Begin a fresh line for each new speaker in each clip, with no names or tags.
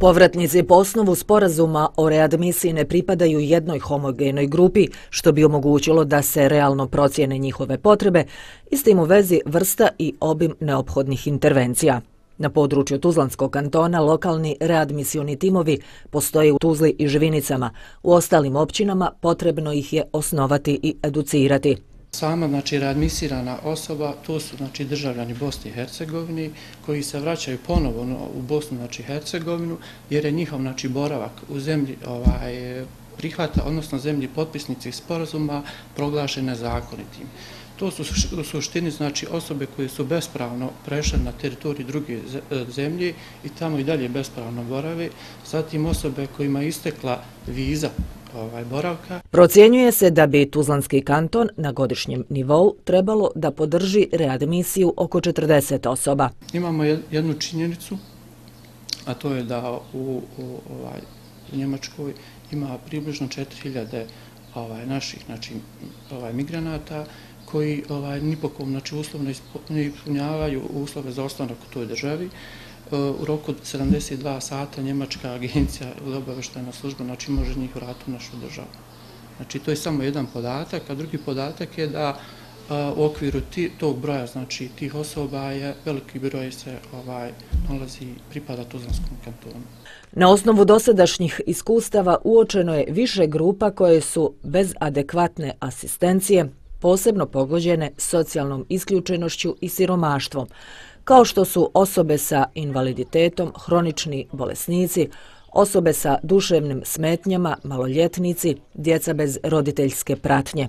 Povratnici po osnovu sporazuma o readmisiji ne pripadaju jednoj homogenoj grupi, što bi omogućilo da se realno procijene njihove potrebe i s tim u vezi vrsta i obim neophodnih intervencija. Na području Tuzlanskog kantona lokalni readmisioni timovi postoje u Tuzli i Živinicama. U ostalim općinama potrebno ih je osnovati i educirati. Sama znači readmisirana
osoba, to su znači državljani Bosne i Hercegovini koji se vraćaju ponovo u Bosnu znači Hercegovinu jer je njihov znači boravak u zemlji ovaj prihvata odnosno zemlji potpisnici sporazuma proglašen nezakonitim. To su u suštini znači osobe koje su bespravno prešle na teritoriji druge e, zemlje i tamo i dalje bespravno borave, zatim osobe kojima je istekla viza Ovaj, boravka.
Procijenjuje se da bi Tuzlanski kanton na godišnjem nivou trebalo da podrži readmisiju oko 40 osoba. Imamo jednu činjenicu,
a to je da u ovaj, Njemačkoj ima približno 4000 ovaj, naših znači, migranata, koji ovaj, nipokom, znači uslovno ne ispunjavaju uslove za ostanak u toj državi. E, u roku 72 sata Njemačka agencija ili obaveštajna služba, znači može njih vratiti u našu državu. Znači to je samo jedan podatak, a drugi podatak je da e, u okviru tog broja, znači tih osoba je veliki broj se ovaj, nalazi pripada Tuzlanskom kantonu.
Na osnovu dosadašnjih iskustava uočeno je više grupa koje su bez adekvatne asistencije posebno pogođene socijalnom isključenošću i siromaštvom, kao što su osobe sa invaliditetom, hronični bolesnici, osobe sa duševnim smetnjama, maloljetnici, djeca bez roditeljske pratnje.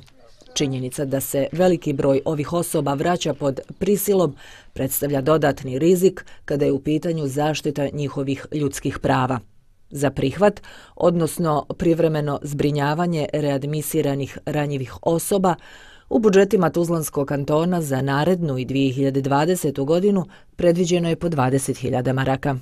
Činjenica da se veliki broj ovih osoba vraća pod prisilom predstavlja dodatni rizik kada je u pitanju zaštita njihovih ljudskih prava. Za prihvat, odnosno privremeno zbrinjavanje readmisiranih ranjivih osoba, U budžetima Tuzlanskog kantona za narednu i 2020. godinu predviđeno je po 20.000 maraka.